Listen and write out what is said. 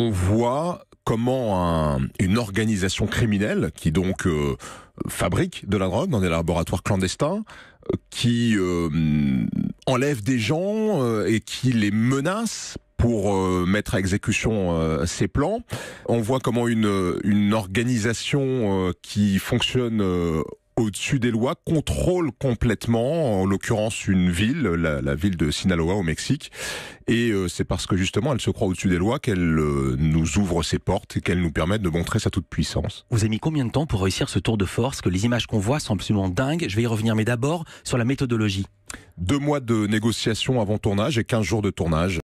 on voit comment une organisation criminelle qui donc euh, fabrique de la drogue dans des laboratoires clandestins, euh, qui euh, enlève des gens et qui les menace pour mettre à exécution ses plans. On voit comment une, une organisation qui fonctionne au-dessus des lois, contrôle complètement, en l'occurrence, une ville, la, ville de Sinaloa au Mexique. Et euh, c'est parce que justement, elle se croit au-dessus des lois qu'elle euh, nous ouvre ses portes et qu'elle nous permet de montrer sa toute-puissance. Vous avez mis combien de temps pour réussir ce tour de force Que les images qu'on voit sont absolument dingues. Je vais y revenir, mais d'abord sur la méthodologie. Deux mois de négociations avant tournage et 15 jours de tournage.